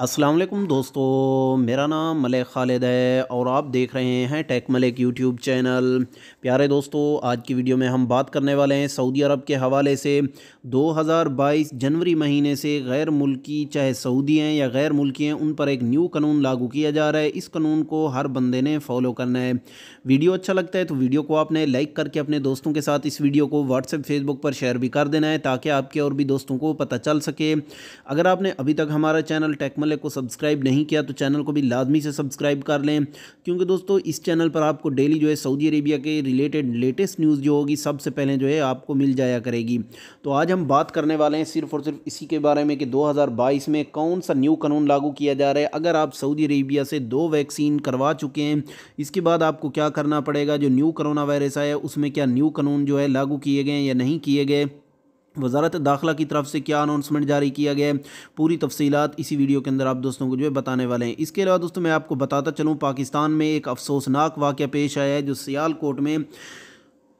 अस्सलाम वालेकुम दोस्तों मेरा नाम मलिक खालिद है और आप देख रहे हैं टेक मलिक यूट्यूब चैनल प्यारे दोस्तों आज की वीडियो में हम बात करने वाले हैं सऊदी अरब के हवाले से 2022 जनवरी महीने से गैर मुल्की चाहे सऊदी हैं या गैर मुल्की हैं उन पर एक न्यू कानून लागू किया जा रहा है इस कानून को हर बंदे ने फॉलो करना है वीडियो अच्छा लगता है तो वीडियो को आपने लाइक करके अपने दोस्तों के साथ इस वीडियो को व्हाट्सएप फेसबुक पर शेयर भी कर देना है ताकि आपके और भी दोस्तों को पता चल सके अगर आपने अभी तक हमारा चैनल टेक मलिक को सब्सक्राइब नहीं किया तो चैनल को भी लाजमी से सब्सक्राइब कर लें क्योंकि दोस्तों इस चैनल पर आपको डेली जो है सऊदी अरेबिया के रिलेटेड लेटेस्ट न्यूज़ जो होगी सबसे पहले जो है आपको मिल जाया करेगी तो आज हम बात करने वाले हैं सिर्फ और सिर्फ इसी के बारे में कि दो में कौन सा न्यू कानून लागू किया जा रहा है अगर आप सऊदी अरेबिया से दो वैक्सीन करवा चुके हैं इसके बाद आपको क्या करना पड़ेगा जो न्यू करोना वायरस आया उसमें क्या न्यू कानून जो है लागू किए गए या नहीं किए गए वजारत दाखिला की तरफ से क्या अनाउंसमेंट जारी किया गया है पूरी तफसीत इसी वीडियो के अंदर आप दोस्तों को जो है बताने वाले हैं इसके अलावा दोस्तों मैं आपको बताता चलूँ पाकिस्तान में एक अफसोसनाक वाक़ पेश आया है जो सियालकोट में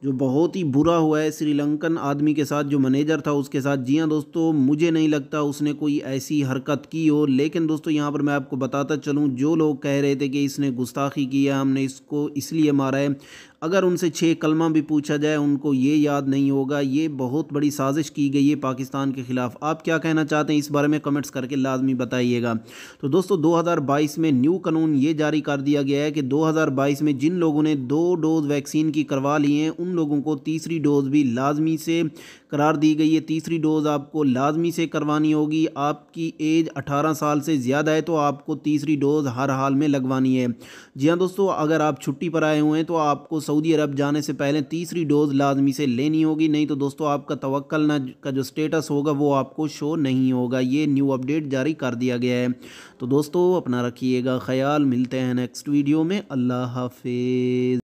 जो बहुत ही बुरा हुआ है श्रीलंकन आदमी के साथ जो मैनेजर था उसके साथ जी हाँ दोस्तों मुझे नहीं लगता उसने कोई ऐसी हरकत की हो लेकिन दोस्तों यहाँ पर मैं आपको बताता चलूँ जो लोग कह रहे थे कि इसने गुस्ताखी की है हमने इसको इसलिए मारा है अगर उनसे छः कलमा भी पूछा जाए उनको ये याद नहीं होगा ये बहुत बड़ी साजिश की गई है पाकिस्तान के ख़िलाफ़ आप क्या कहना चाहते हैं इस बारे में कमेंट्स करके लाजमी बताइएगा तो दोस्तों 2022 में न्यू कानून ये जारी कर दिया गया है कि 2022 में जिन लोगों ने दो डोज वैक्सीन की करवा ली हैं उन लोगों को तीसरी डोज भी लाजमी से करार दी गई है तीसरी डोज़ आपको लाजमी से करवानी होगी आपकी एज अठारह साल से ज़्यादा है तो आपको तीसरी डोज़ हर हाल में लगवानी है जी हाँ दोस्तों अगर आप छुट्टी पर आए हुए हैं तो आपको सऊदी अरब जाने से पहले तीसरी डोज़ लाजमी से लेनी होगी नहीं तो दोस्तों आपका तवक्ल ना का जो स्टेटस होगा वो आपको शो नहीं होगा ये न्यू अपडेट जारी कर दिया गया है तो दोस्तों अपना रखिएगा ख्याल मिलते हैं नेक्स्ट वीडियो में अल्लाह हाफिज़